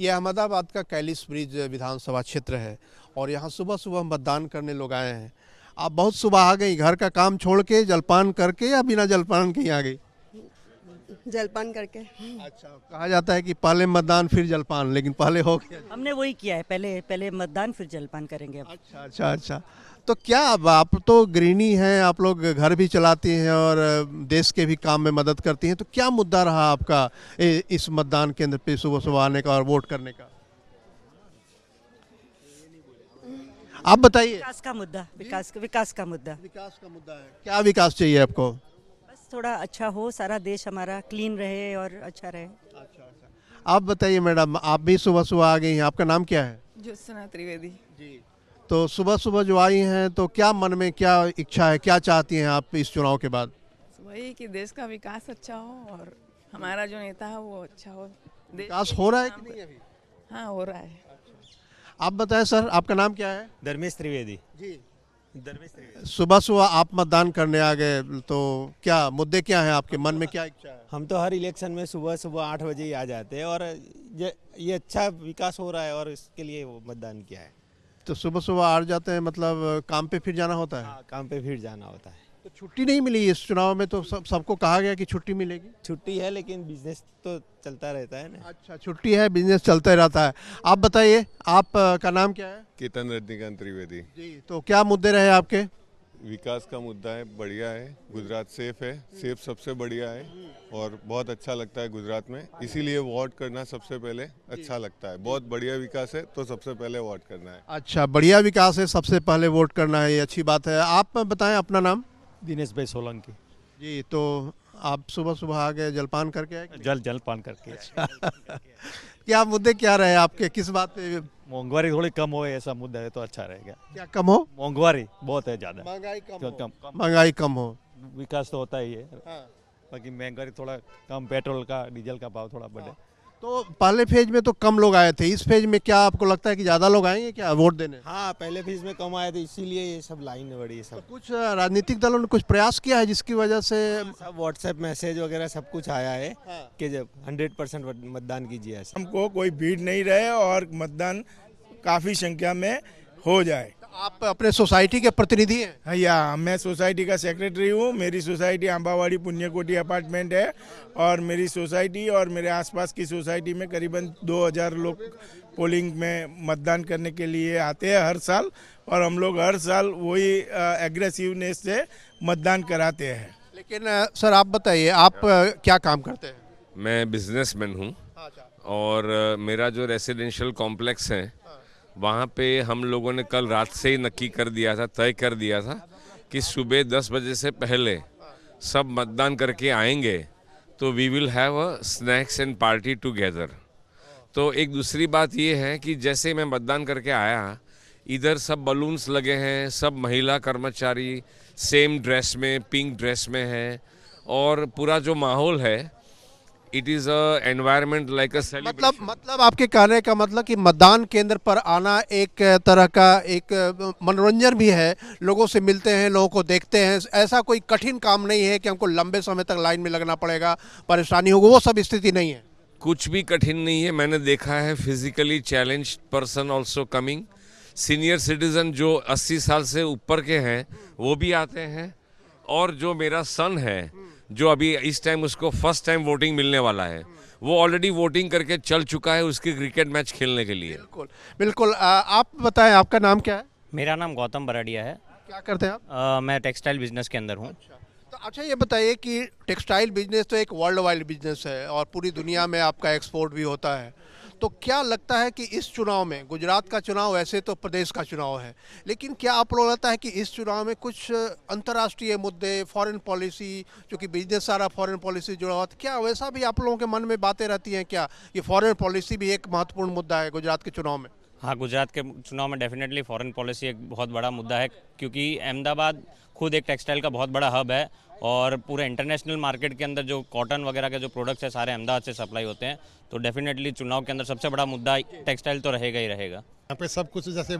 ये अहमदाबाद का Kallis bridge विधानसभा क्षेत्र है और यहाँ सुबह सुबह मतदान करने लोग आए हैं आप बहुत सुबह आ गई घर का काम छोड़ के जलपान करके या बिना जलपान के ही आ गई जलपान करके अच्छा कहा जाता है कि पहले मतदान फिर जलपान लेकिन पहले हो गया हमने वही किया है पहले पहले मतदान फिर जलपान करेंगे अच्छा अच्छा अच्छा तो क्या अब आप तो गृहिणी हैं आप लोग घर भी चलाती हैं और देश के भी काम में मदद करती हैं तो क्या मुद्दा रहा आपका इस मतदान केंद्र पे सुबह सुबह आने का और वोट करने का आप बताइए विकास का मुद्दा विकास का विकास का मुद्दा विकास का मुद्दा है क्या विकास चाहिए आपको थोड़ा अच्छा हो सारा देश हमारा क्लीन रहे और अच्छा रहे अच्छा, अच्छा। आप बताइए मैडम आप भी सुबह सुबह आ गई हैं आपका नाम क्या है ज्योत्सना त्रिवेदी जी तो सुबह सुबह जो आई हैं तो क्या मन में क्या इच्छा है क्या चाहती हैं आप इस चुनाव के बाद वही कि देश का विकास अच्छा हो और हमारा जो नेता है वो अच्छा हो विकास हो रहा है कि नहीं अभी हाँ हो रहा है अच्छा, आप बताएं सर आपका नाम क्या है धर्मेश त्रिवेदी जी सुबह सुबह आप मतदान करने आ गए तो क्या मुद्दे क्या हैं आपके मन में क्या इच्छा है हम तो हर इलेक्शन में सुबह सुबह आठ बजे ही आ जाते हैं और ये ये अच्छा विकास हो रहा है और इसके लिए मतदान किया है तो सुबह सुबह आ जाते हैं मतलब काम पे फिर जाना होता है आ, हाँ, काम पे फिर जाना होता है तो छुट्टी नहीं मिली इस चुनाव में तो सब सबको कहा गया कि छुट्टी मिलेगी छुट्टी है लेकिन बिजनेस तो चलता रहता है ना अच्छा छुट्टी है बिजनेस चलता रहता है आप बताइए आप का नाम क्या है केतन रजनीकांत त्रिवेदी जी तो क्या मुद्दे रहे आपके विकास का मुद्दा है बढ़िया है गुजरात सेफ है सेफ सबसे बढ़िया है और बहुत अच्छा लगता है गुजरात में इसीलिए वोट करना सबसे पहले अच्छा लगता है बहुत बढ़िया विकास है तो सबसे पहले वोट करना है अच्छा बढ़िया विकास है सबसे पहले वोट करना है ये अच्छी बात है आप बताएं अपना नाम दिनेश भाई सोलंकी जी तो आप सुबह सुबह आ गए जलपान करके आए जल जलपान करके अच्छा क्या मुद्दे क्या रहे आपके किस बात पे मोहंगवारी थोड़ी कम हो ऐसा मुद्दा है तो अच्छा रहेगा क्या कम हो मोहंगवारी बहुत है ज्यादा महंगाई कम कम महंगाई कम हो विकास तो होता ही है हाँ। बाकी महंगाई थोड़ा कम पेट्रोल का डीजल का भाव थोड़ा बढ़े हाँ। तो पहले फेज में तो कम लोग आए थे इस फेज में क्या आपको लगता है कि ज़्यादा लोग आएंगे क्या वोट देने हाँ पहले फेज में कम आए थे इसीलिए ये सब लाइन बढ़ी है सब तो कुछ राजनीतिक दलों ने कुछ प्रयास किया है जिसकी वजह से हाँ, सब व्हाट्सएप मैसेज वगैरह सब कुछ आया है हाँ। कि जब 100 परसेंट मतदान कीजिए हमको कोई भीड़ नहीं रहे और मतदान काफ़ी संख्या में हो जाए आप अपने सोसाइटी के प्रतिनिधि हैं भैया मैं सोसाइटी का सेक्रेटरी हूँ मेरी सोसाइटी आंबावाड़ी पुण्यकोटी अपार्टमेंट है और मेरी सोसाइटी और मेरे आसपास की सोसाइटी में करीबन 2000 लोग पोलिंग में मतदान करने के लिए आते हैं हर साल और हम लोग हर साल वही एग्रेसिवनेस से मतदान कराते हैं लेकिन सर आप बताइए आप क्या काम करते हैं मैं बिजनेसमैन हूँ अच्छा। और मेरा जो रेसिडेंशियल कॉम्प्लेक्स है वहाँ पे हम लोगों ने कल रात से ही नक्की कर दिया था तय कर दिया था कि सुबह दस बजे से पहले सब मतदान करके आएंगे तो we will have a snacks and party together तो एक दूसरी बात ये है कि जैसे मैं मतदान करके आया इधर सब बलून्स लगे हैं सब महिला कर्मचारी सेम ड्रेस में पिंक ड्रेस में है और पूरा जो माहौल है इट इज एनवायरमेंट लाइक मतलब मतलब आपके कहने का मतलब कि मतदान केंद्र पर आना एक तरह का एक मनोरंजन भी है लोगों से मिलते हैं लोगों को देखते हैं ऐसा कोई कठिन काम नहीं है कि हमको लंबे समय तक लाइन में लगना पड़ेगा परेशानी होगी वो सब स्थिति नहीं है कुछ भी कठिन नहीं है मैंने देखा है physically challenge person also coming senior citizen जो अस्सी साल से ऊपर के हैं वो भी आते हैं और जो मेरा सन है जो अभी इस टाइम उसको फर्स्ट टाइम वोटिंग मिलने वाला है वो ऑलरेडी वोटिंग करके चल चुका है उसके क्रिकेट मैच खेलने के लिए बिल्कुल बिल्कुल आप बताएं आपका नाम क्या है मेरा नाम गौतम बराडिया है क्या करते हैं आप आ, मैं टेक्सटाइल बिजनेस के अंदर हूँ अच्छा, तो अच्छा ये बताइए कि टेक्सटाइल बिजनेस तो एक वर्ल्ड वाइड बिजनेस है और पूरी दुनिया में आपका एक्सपोर्ट भी होता है तो क्या लगता है कि इस चुनाव में गुजरात का चुनाव ऐसे तो प्रदेश का चुनाव है लेकिन क्या आप लोग लगता है कि इस चुनाव में कुछ अंतर्राष्ट्रीय मुद्दे फॉरेन पॉलिसी जो कि बिजनेस सारा फॉरेन पॉलिसी जुड़ा हुआ तो क्या वैसा भी आप लोगों के मन में बातें रहती हैं क्या ये फॉरेन पॉलिसी भी एक महत्वपूर्ण मुद्दा है गुजरात के चुनाव में हाँ गुजरात के चुनाव में डेफिनेटली फॉरेन पॉलिसी एक बहुत बड़ा मुद्दा है क्योंकि अहमदाबाद खुद एक टेक्सटाइल का बहुत बड़ा हब है और पूरे इंटरनेशनल मार्केट के अंदर जो कॉटन वगैरह के जो प्रोडक्ट्स हैं सारे अहमदाबाद से सप्लाई होते हैं तो डेफिनेटली चुनाव के अंदर सबसे बड़ा मुद्दा टेक्सटाइल तो रहेगा ही रहेगा यहाँ पे सब कुछ जैसे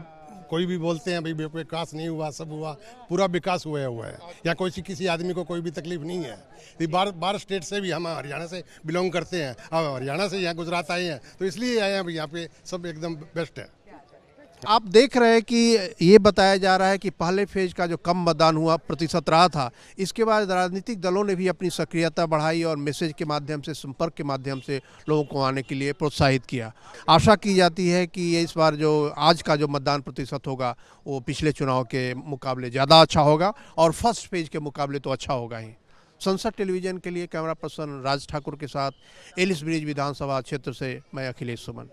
कोई भी बोलते हैं भाई विकास नहीं हुआ सब हुआ पूरा विकास हुआ हुआ है या कोई सी किसी आदमी को कोई भी तकलीफ नहीं है तो बार बार स्टेट से भी हम हरियाणा से बिलोंग करते हैं अब हरियाणा से यहाँ गुजरात आए हैं तो इसलिए आए हैं यहाँ पे सब एकदम बेस्ट है आप देख रहे हैं कि ये बताया जा रहा है कि पहले फेज का जो कम मतदान हुआ प्रतिशत रहा था इसके बाद राजनीतिक दलों ने भी अपनी सक्रियता बढ़ाई और मैसेज के माध्यम से संपर्क के माध्यम से लोगों को आने के लिए प्रोत्साहित किया आशा की जाती है कि ये इस बार जो आज का जो मतदान प्रतिशत होगा वो पिछले चुनाव के मुकाबले ज़्यादा अच्छा होगा और फर्स्ट फेज के मुकाबले तो अच्छा होगा ही संसद टेलीविजन के लिए कैमरा पर्सन राज ठाकुर के साथ एलिस ब्रिज विधानसभा क्षेत्र से मैं अखिलेश सुमन